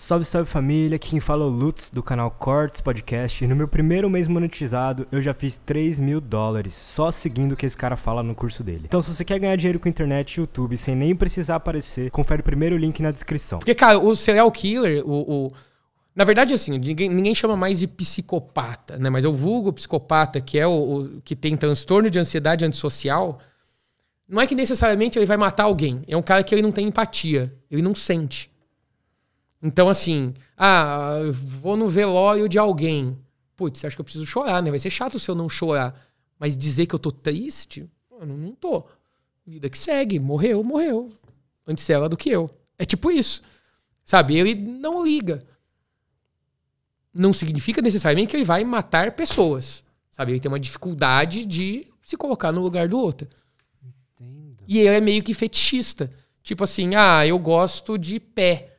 Salve, salve família, aqui quem fala é o Lutz do canal Cortes Podcast e no meu primeiro mês monetizado eu já fiz 3 mil dólares só seguindo o que esse cara fala no curso dele. Então se você quer ganhar dinheiro com internet e YouTube sem nem precisar aparecer, confere o primeiro link na descrição. Porque cara, o serial killer, o... o... Na verdade, assim, ninguém, ninguém, chama mais de psicopata, né? Mas é o vulgo psicopata, que é o, o, que tem transtorno de ansiedade antissocial. Não é que necessariamente ele vai matar alguém. É um cara que ele não tem empatia, ele não sente. Então, assim, ah, vou no velório de alguém. Putz, você acha que eu preciso chorar, né? Vai ser chato se eu não chorar. Mas dizer que eu tô triste, mano, não tô. Vida que segue, morreu, morreu. Antes ela do que eu. É tipo isso. Sabe? Ele não liga. Não significa necessariamente que ele vai matar pessoas. Sabe? Ele tem uma dificuldade de se colocar no lugar do outro. Entendo. E ele é meio que fetichista. Tipo assim, ah, eu gosto de pé.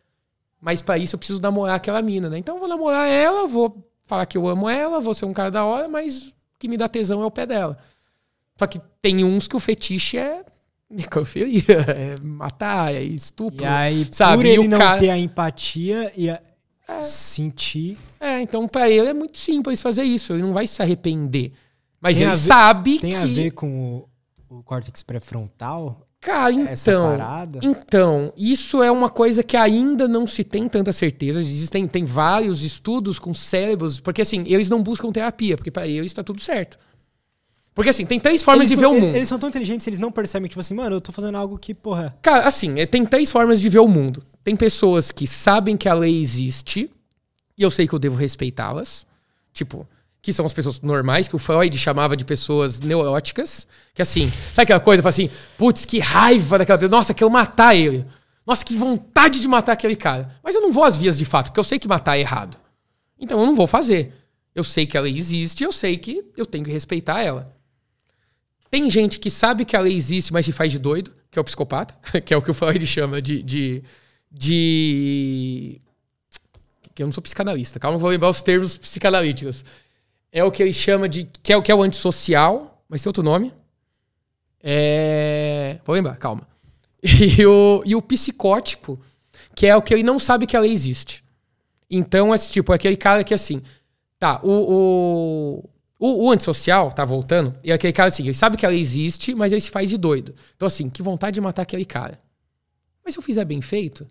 Mas para isso eu preciso namorar aquela mina, né? Então eu vou namorar ela, vou falar que eu amo ela, vou ser um cara da hora, mas o que me dá tesão é o pé dela. Só que tem uns que o fetiche é necrofilia, é matar, é estupro. E aí, sabe? por ele não cara... ter a empatia e a... É. sentir... É, então para ele é muito simples fazer isso, ele não vai se arrepender. Mas tem ele ver, sabe tem que... Tem a ver com o, o córtex pré-frontal? Cara, é então, então, isso é uma coisa que ainda não se tem tanta certeza. Existem tem vários estudos com cérebros, porque assim, eles não buscam terapia, porque para eles está tudo certo. Porque assim, tem três formas eles de ver o mundo. Eles são tão inteligentes, eles não percebem, tipo assim, mano, eu tô fazendo algo que, porra. Cara, assim, é, tem três formas de ver o mundo. Tem pessoas que sabem que a lei existe, e eu sei que eu devo respeitá-las. Tipo, que são as pessoas normais, que o Freud chamava de pessoas neuróticas, que assim, sabe aquela coisa, fala assim, putz, que raiva daquela pessoa, nossa, quero matar ele. Nossa, que vontade de matar aquele cara. Mas eu não vou às vias de fato, porque eu sei que matar é errado. Então eu não vou fazer. Eu sei que a lei existe, eu sei que eu tenho que respeitar ela. Tem gente que sabe que a lei existe, mas se faz de doido, que é o psicopata, que é o que o Freud chama de, de, de eu não sou psicanalista, calma, vou lembrar os termos psicanalíticos é o que ele chama de. que é o que é o antissocial, mas tem outro nome. É, vou lembrar, calma. E o, e o psicótico, que é o que ele não sabe que a lei existe. Então, é esse tipo, é aquele cara que assim. Tá, o, o o, o antissocial, tá voltando, e é aquele cara assim, ele sabe que ela existe, mas ele se faz de doido. Então, assim, que vontade de matar aquele cara. Mas se eu fizer bem feito,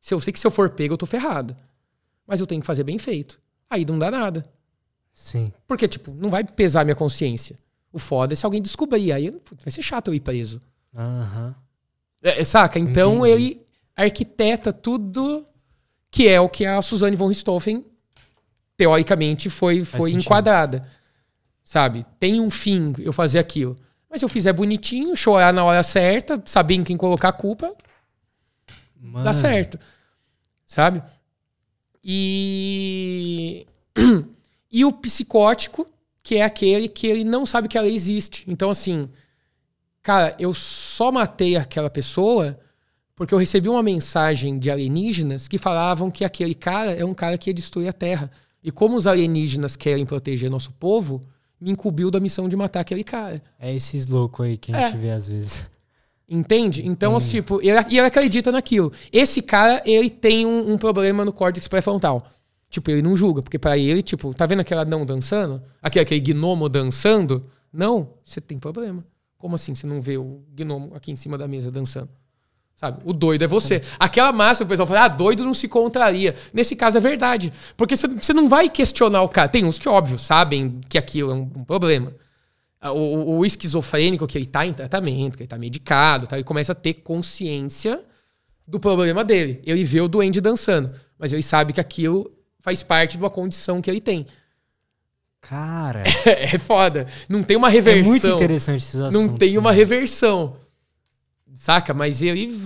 se eu sei que se eu for pego, eu tô ferrado. Mas eu tenho que fazer bem feito. Aí não dá nada. Sim. Porque, tipo, não vai pesar minha consciência. O foda é se alguém descobrir. Aí vai ser chato eu ir preso. Uhum. É, saca? Então Entendi. ele arquiteta tudo que é o que a Suzane von Richthofen, teoricamente, foi, foi enquadrada. Sabe? Tem um fim eu fazer aquilo. Mas se eu fizer bonitinho, chorar na hora certa, saber em quem colocar a culpa, Mano. dá certo. Sabe? E. E o psicótico, que é aquele que ele não sabe que ela existe. Então, assim, cara, eu só matei aquela pessoa porque eu recebi uma mensagem de alienígenas que falavam que aquele cara é um cara que ia destruir a Terra. E como os alienígenas querem proteger nosso povo, me incumbiu da missão de matar aquele cara. É esses loucos aí que a gente é. vê às vezes. Entende? Então, hum. tipo, ele, ele acredita naquilo. Esse cara, ele tem um, um problema no córtex pré-frontal. Tipo, ele não julga, porque para ele, tipo, tá vendo aquela não dançando? Aquele, aquele gnomo dançando? Não, você tem problema. Como assim você não vê o gnomo aqui em cima da mesa dançando? Sabe? O doido é você. Aquela massa, o pessoal fala, ah, doido não se contraria. Nesse caso é verdade. Porque você não vai questionar o cara. Tem uns que, óbvio, sabem que aquilo é um, um problema. Ah, o, o, esquizofrênico, que ele tá em tratamento, que ele tá medicado, tá? ele começa a ter consciência do problema dele. Ele vê o doente dançando, mas ele sabe que aquilo faz parte de uma condição que ele tem. Cara. É, é foda. Não tem uma reversão. É muito interessante esses assuntos. Não tem uma né? reversão. Saca? Mas ele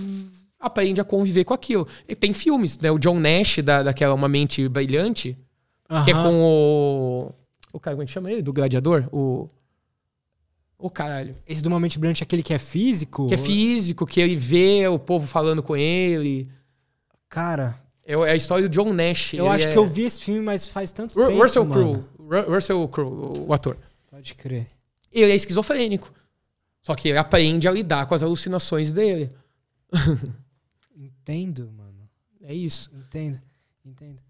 aprende a conviver com aquilo. E tem filmes, né? O John Nash, da, daquela Uma Mente Brilhante, uh -huh. que é com o. O cara, como é que chama ele? Do Gladiador? O. o caralho. Esse do mente Brilhante é aquele que é físico? Que é físico, que ele vê o povo falando com ele. Cara é a história do John Nash. Eu acho é... que eu vi esse filme, mas faz tanto R tempo. Russell Crowe. Russell Crowe, o ator. Pode crer. Ele é esquizofrênico. Só que ele aprende a lidar com as alucinações dele. Entendo, mano. É isso. Entendo, entendo.